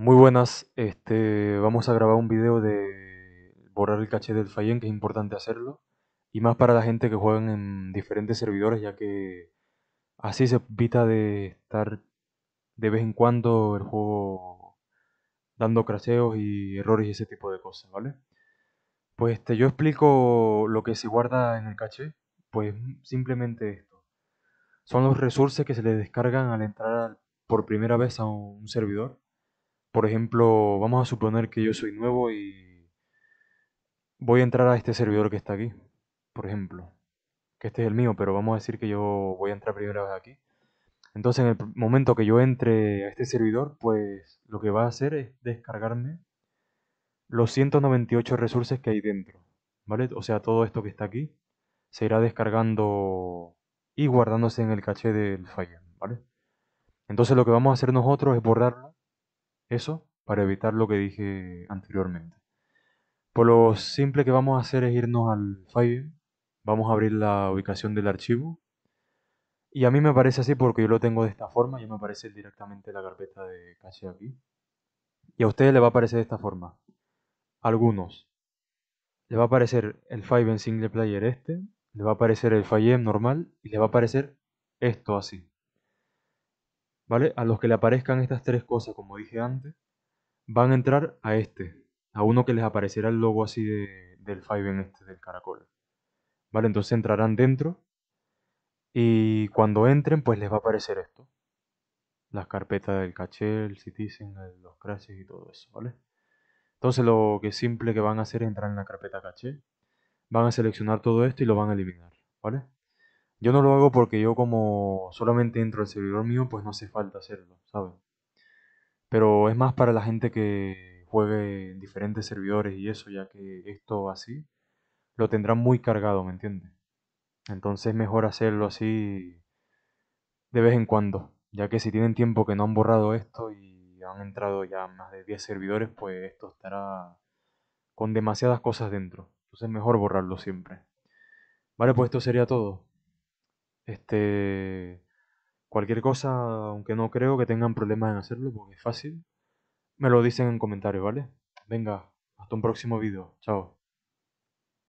Muy buenas, este, vamos a grabar un video de borrar el caché del Fallen, que es importante hacerlo, y más para la gente que juega en diferentes servidores, ya que así se evita de estar de vez en cuando el juego dando craseos y errores y ese tipo de cosas, ¿vale? Pues este, yo explico lo que se guarda en el caché, pues simplemente esto. Son los recursos que se le descargan al entrar por primera vez a un servidor por ejemplo, vamos a suponer que yo soy nuevo y voy a entrar a este servidor que está aquí. Por ejemplo, que este es el mío, pero vamos a decir que yo voy a entrar primera vez aquí. Entonces, en el momento que yo entre a este servidor, pues lo que va a hacer es descargarme los 198 recursos que hay dentro. ¿Vale? O sea, todo esto que está aquí se irá descargando y guardándose en el caché del file ¿vale? Entonces lo que vamos a hacer nosotros es borrarlo eso para evitar lo que dije anteriormente. Por lo simple que vamos a hacer es irnos al file, vamos a abrir la ubicación del archivo y a mí me parece así porque yo lo tengo de esta forma, ya me aparece directamente la carpeta de caché aquí. Y a ustedes les va a aparecer de esta forma. Algunos. le va a aparecer el file en single player este, le va a aparecer el file normal y les va a aparecer esto así. ¿vale? A los que le aparezcan estas tres cosas, como dije antes, van a entrar a este, a uno que les aparecerá el logo así del Five en este, del caracol. ¿Vale? Entonces entrarán dentro y cuando entren, pues les va a aparecer esto. Las carpetas del caché, el Citizen, los crashes y todo eso, ¿vale? Entonces lo que simple que van a hacer es entrar en la carpeta caché, van a seleccionar todo esto y lo van a eliminar, ¿vale? Yo no lo hago porque yo como solamente entro al servidor mío, pues no hace falta hacerlo, ¿sabes? Pero es más para la gente que juegue en diferentes servidores y eso, ya que esto así lo tendrá muy cargado, ¿me entiendes? Entonces mejor hacerlo así de vez en cuando, ya que si tienen tiempo que no han borrado esto y han entrado ya más de 10 servidores, pues esto estará con demasiadas cosas dentro. Entonces mejor borrarlo siempre. Vale, pues esto sería todo. Este, cualquier cosa, aunque no creo que tengan problemas en hacerlo porque es fácil, me lo dicen en comentarios, ¿vale? Venga, hasta un próximo video. Chao.